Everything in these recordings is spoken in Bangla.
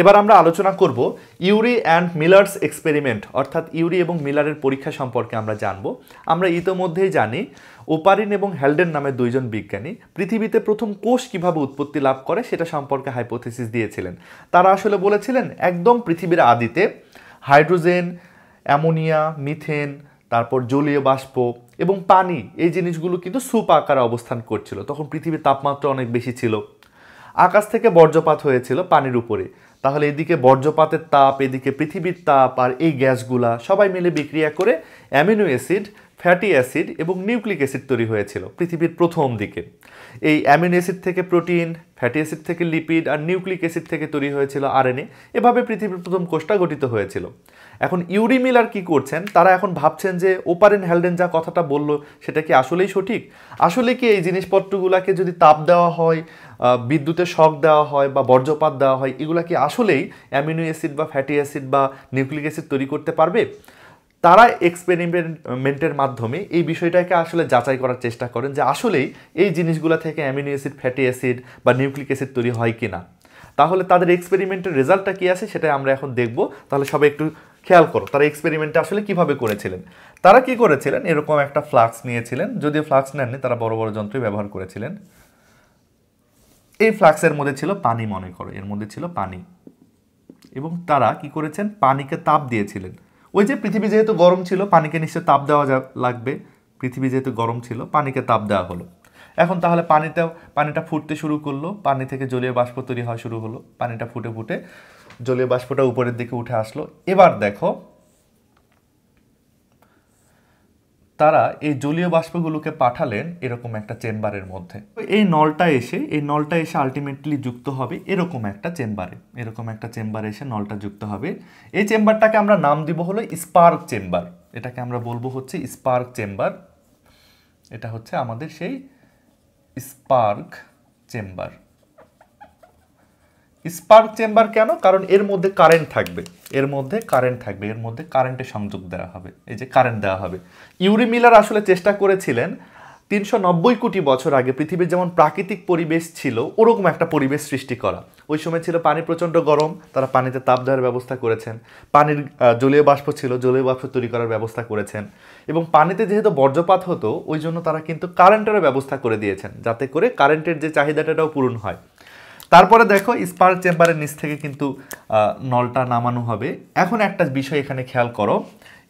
এবার আমরা আলোচনা করব ইউরি অ্যান্ড মিলার্স এক্সপেরিমেন্ট অর্থাৎ ইউরি এবং মিলারের পরীক্ষা সম্পর্কে আমরা জানব আমরা ইতোমধ্যেই জানি ওপারিন এবং হ্যালডেন নামে দুইজন বিজ্ঞানী পৃথিবীতে প্রথম কোষ কিভাবে উৎপত্তি লাভ করে সেটা সম্পর্কে হাইপোথিসিস দিয়েছিলেন তারা আসলে বলেছিলেন একদম পৃথিবীর আদিতে হাইড্রোজেন অ্যামোনিয়া মিথেন তারপর জলীয় বাষ্প এবং পানি এই জিনিসগুলো কিন্তু সুপ আকারে অবস্থান করছিল তখন পৃথিবীর তাপমাত্রা অনেক বেশি ছিল আকাশ থেকে বর্জ্যপাত হয়েছিল পানির উপরে তাহলে এদিকে বর্জ্যপাতের তাপ এদিকে পৃথিবীর তাপ আর এই গ্যাসগুলা সবাই মিলে বিক্রিয়া করে অ্যামিনো অ্যাসিড ফ্যাটি অ্যাসিড এবং নিউক্লিক অ্যাসিড তৈরি হয়েছিল পৃথিবীর প্রথম দিকে এই অ্যামিনো অ্যাসিড থেকে প্রোটিন ফ্যাটি অ্যাসিড থেকে লিপিড আর নিউক্লিক অ্যাসিড থেকে তৈরি হয়েছিল আরএনএ এভাবে পৃথিবীর প্রথম কোষটা গঠিত হয়েছিল এখন ইউরি মিলার কী করছেন তারা এখন ভাবছেন যে ওপারেন হ্যালডেন যা কথাটা বলল সেটা কি আসলেই সঠিক আসলে কি এই জিনিসপত্রগুলোকে যদি তাপ দেওয়া হয় বিদ্যুতে শখ দেওয়া হয় বা বর্জ্যপাত দেওয়া হয় এগুলো কি আসলেই অ্যামিনো অ্যাসিড বা ফ্যাটি অ্যাসিড বা নিউক্লিক অ্যাসিড তৈরি করতে পারবে তারা এক্সপেরিমেন্টের মাধ্যমে এই বিষয়টাকে আসলে যাচাই করার চেষ্টা করেন যে আসলেই এই জিনিসগুলো থেকে অ্যামিনো অ্যাসিড ফ্যাটি অ্যাসিড বা নিউক্লিক অ্যাসিড তৈরি হয় কি না তাহলে তাদের এক্সপেরিমেন্টের রেজাল্টটা কী আছে সেটাই আমরা এখন দেখব তাহলে সবাই একটু খেয়াল করো তারা এক্সপেরিমেন্টটা আসলে কিভাবে করেছিলেন তারা কি করেছিলেন এরকম একটা ফ্লাক্স নিয়েছিলেন যদিও ফ্লাক্স নেননি তারা বড় বড় যন্ত্রই ব্যবহার করেছিলেন এই ফ্লাক্সের মধ্যে ছিল পানি মনে করো এর মধ্যে ছিল পানি এবং তারা কি করেছেন পানিকে তাপ দিয়েছিলেন ওই যে পৃথিবী যেহেতু গরম ছিল পানিকে নিশ্চয় তাপ দেওয়া যা লাগবে পৃথিবী যেহেতু গরম ছিল পানিকে তাপ দেওয়া হলো এখন তাহলে পানিটা পানিটা ফুটতে শুরু করলো পানি থেকে জলীয় বাষ্প তৈরি হওয়া শুরু হলো পানিটা ফুটে ফুটে জলীয় বাষ্পটা উপরের দিকে উঠে আসলো এবার দেখো তারা এই জলীয় বাষ্পগুলোকে পাঠালেন এরকম একটা চেম্বারের মধ্যে এই নলটা এসে এই নলটা এসে আলটিমেটলি যুক্ত হবে এরকম একটা চেম্বারে এরকম একটা চেম্বারে এসে নলটা যুক্ত হবে এই চেম্বারটাকে আমরা নাম দিব হলো স্পার্ক চেম্বার এটাকে আমরা বলবো হচ্ছে স্পার্ক চেম্বার এটা হচ্ছে আমাদের সেই স্পার্ক চেম্বার স্পার্ক চেম্বার কেন কারণ এর মধ্যে কারেন্ট থাকবে এর মধ্যে কারেন্ট থাকবে এর মধ্যে কারেন্টে সংযোগ দেওয়া হবে এই যে কারেন্ট দেওয়া হবে ইউরি মিলার আসলে চেষ্টা করেছিলেন তিনশো কোটি বছর আগে পৃথিবীর যেমন প্রাকৃতিক পরিবেশ ছিল ওরকম একটা পরিবেশ সৃষ্টি করা ওই সময় ছিল পানি প্রচণ্ড গরম তারা পানিতে তাপ দেওয়ার ব্যবস্থা করেছেন পানির জলীয় বাষ্প ছিল জলীয় বাষ্প তৈরি করার ব্যবস্থা করেছেন এবং পানিতে যেহেতু বর্জ্যপাত হতো ওই জন্য তারা কিন্তু কারেন্টেরও ব্যবস্থা করে দিয়েছেন যাতে করে কারেন্টের যে চাহিদাটাও পূরণ হয় তারপরে দেখো স্পার্ক চেম্বারের নিচ থেকে কিন্তু নলটা নামানো হবে এখন একটা বিষয় এখানে খেয়াল করো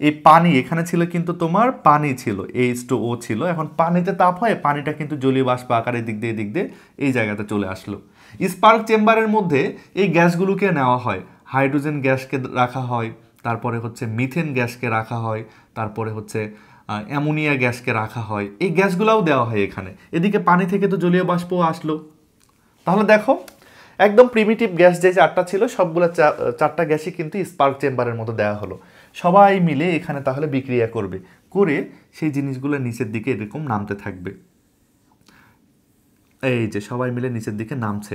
এই পানি এখানে ছিল কিন্তু তোমার পানি ছিল এইচ টু ও ছিল এখন পানিতে তাপ হয় পানিটা কিন্তু জলীয় বাষ্প আকারের দিক দিয়ে দিক দিয়ে এই জায়গাতে চলে আসলো স্পার্ক চেম্বারের মধ্যে এই গ্যাসগুলোকে নেওয়া হয় হাইড্রোজেন গ্যাসকে রাখা হয় তারপরে হচ্ছে মিথেন গ্যাসকে রাখা হয় তারপরে হচ্ছে অ্যামোনিয়া গ্যাসকে রাখা হয় এই গ্যাসগুলোও দেওয়া হয় এখানে এদিকে পানি থেকে তো জলীয় বাষ্পও আসলো তাহলে দেখো একদম প্রিমিটিভ গ্যাস যে চারটা ছিল সবগুলো চারটা গ্যাসই কিন্তু স্পার্ক চেম্বারের মতো দেওয়া হলো সবাই মিলে এখানে তাহলে বিক্রিয়া করবে করে সেই জিনিসগুলো নিচের দিকে এরকম নামতে থাকবে এই যে সবাই মিলে নিচের দিকে নামছে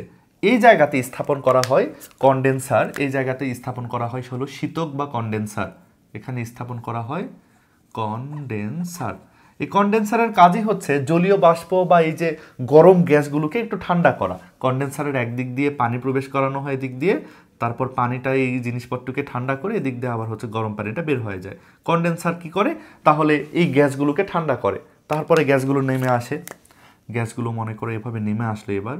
এই জায়গাতে স্থাপন করা হয় কন্ডেন্সার এই জায়গাতে স্থাপন করা হয় হলো শীতক বা কন্ডেন্সার এখানে স্থাপন করা হয় কন্ডেন্সার এই কন্ডেন্সারের কাজই হচ্ছে জলীয় বাষ্প বা এই যে গরম গ্যাসগুলোকে একটু ঠান্ডা করা কন্ডেন্সারের একদিক দিয়ে পানি প্রবেশ করানো হয় এদিক দিয়ে তারপর পানিটা এই জিনিসপত্রকে ঠান্ডা করে এদিক দিয়ে আবার হচ্ছে গরম পানিটা বের হয়ে যায় কন্ডেন্সার কি করে তাহলে এই গ্যাসগুলোকে ঠান্ডা করে তারপরে গ্যাসগুলো নেমে আসে গ্যাসগুলো মনে করে এভাবে নেমে আসলো এবার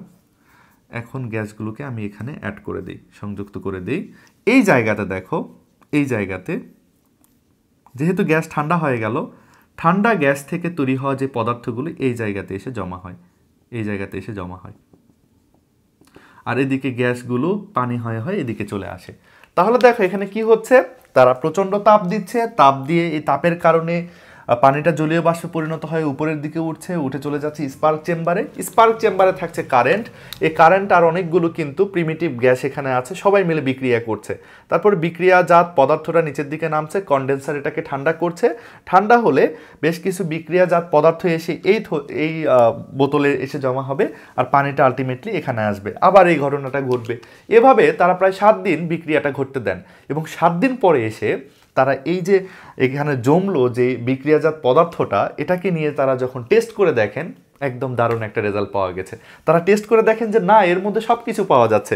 এখন গ্যাসগুলোকে আমি এখানে অ্যাড করে দিই সংযুক্ত করে দিই এই জায়গাটা দেখো এই জায়গাতে যেহেতু গ্যাস ঠান্ডা হয়ে গেল ঠান্ডা গ্যাস থেকে তৈরি হওয়া যে পদার্থগুলো এই জায়গাতে এসে জমা হয় এই জায়গাতে এসে জমা হয় আর এদিকে গ্যাসগুলো পানি হয়ে হয়ে এদিকে চলে আসে তাহলে দেখো এখানে কি হচ্ছে তারা প্রচণ্ড তাপ দিচ্ছে তাপ দিয়ে এই তাপের কারণে পানিটা জলীয় বাষ্পে পরিণত হয়ে উপরের দিকে উঠছে উঠে চলে যাচ্ছে স্পার্ক চেম্বারে স্পার্ক চেম্বারে থাকছে কারেন্ট এই কারেন্ট আর অনেকগুলো কিন্তু প্রিমিটিভ গ্যাস এখানে আছে সবাই মিলে বিক্রিয়া করছে তারপর বিক্রিয়াজাত পদার্থটা নিচের দিকে নামছে কন্ডেন্সার এটাকে ঠান্ডা করছে ঠান্ডা হলে বেশ কিছু বিক্রিয়াজাত পদার্থ এসে এই এই বোতলে এসে জমা হবে আর পানিটা আলটিমেটলি এখানে আসবে আবার এই ঘটনাটা ঘটবে এভাবে তারা প্রায় সাত দিন বিক্রিয়াটা ঘটতে দেন এবং সাত দিন পরে এসে তারা এই যে এখানে জমলো যে বিক্রিয়াজাত পদার্থটা এটাকে নিয়ে তারা যখন টেস্ট করে দেখেন একদম দারুণ একটা রেজাল্ট পাওয়া গেছে তারা টেস্ট করে দেখেন যে না এর মধ্যে সব কিছু পাওয়া যাচ্ছে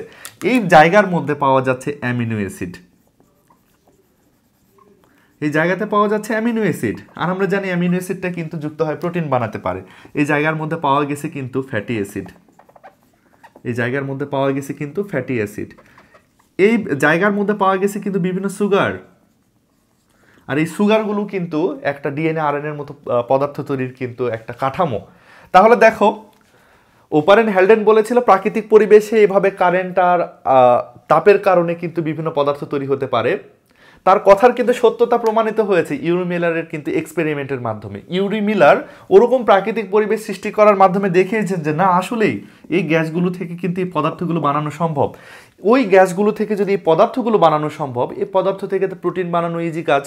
এই জায়গার মধ্যে পাওয়া যাচ্ছে অ্যামিনো অ্যাসিড এই জায়গাতে পাওয়া যাচ্ছে অ্যামিনো অ্যাসিড আর আমরা জানি অ্যামিনো অ্যাসিডটা কিন্তু যুক্ত হয় প্রোটিন বানাতে পারে এই জায়গার মধ্যে পাওয়া গেছে কিন্তু ফ্যাটি অ্যাসিড এই জায়গার মধ্যে পাওয়া গেছে কিন্তু ফ্যাটি অ্যাসিড এই জায়গার মধ্যে পাওয়া গেছে কিন্তু বিভিন্ন সুগার আর এই সুগারগুলো কিন্তু একটা ডিএনএ আরএনএর মতো পদার্থ তৈরির কিন্তু একটা কাঠামো তাহলে দেখো ওপারেন হ্যালডেন বলেছিল প্রাকৃতিক পরিবেশে এভাবে কারেন্ট আর তাপের কারণে কিন্তু বিভিন্ন পদার্থ তৈরি হতে পারে তার কথার কিন্তু সত্যতা প্রমাণিত হয়েছে ইউরি মিলারের কিন্তু এক্সপেরিমেন্টের মাধ্যমে ইউরি মিলার ওরকম প্রাকৃতিক পরিবেশ সৃষ্টি করার মাধ্যমে দেখিয়েছেন যে না আসলেই এই গ্যাসগুলো থেকে কিন্তু এই পদার্থগুলো বানানো সম্ভব ওই গ্যাসগুলো থেকে যদি এই পদার্থগুলো বানানো সম্ভব এই পদার্থ থেকে তো প্রোটিন বানানো ইজি কাজ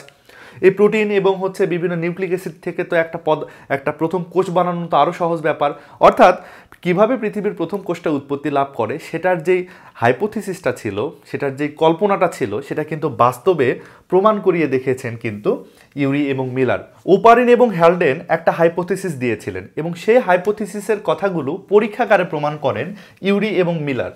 এই প্রোটিন এবং হচ্ছে বিভিন্ন নিউক্লিক অ্যাসিড থেকে তো একটা পদ একটা প্রথম কোষ বানানো তো আরও সহজ ব্যাপার অর্থাৎ কিভাবে পৃথিবীর প্রথম কোষটা উৎপত্তি লাভ করে সেটার যেই হাইপোথিসিসটা ছিল সেটার যেই কল্পনাটা ছিল সেটা কিন্তু বাস্তবে প্রমাণ করিয়ে দেখেছেন কিন্তু ইউরি এবং মিলার ওপারিন এবং হ্যালডেন একটা হাইপোথিসিস দিয়েছিলেন এবং সেই হাইপোথিসিসের কথাগুলো পরীক্ষাগারে প্রমাণ করেন ইউরি এবং মিলার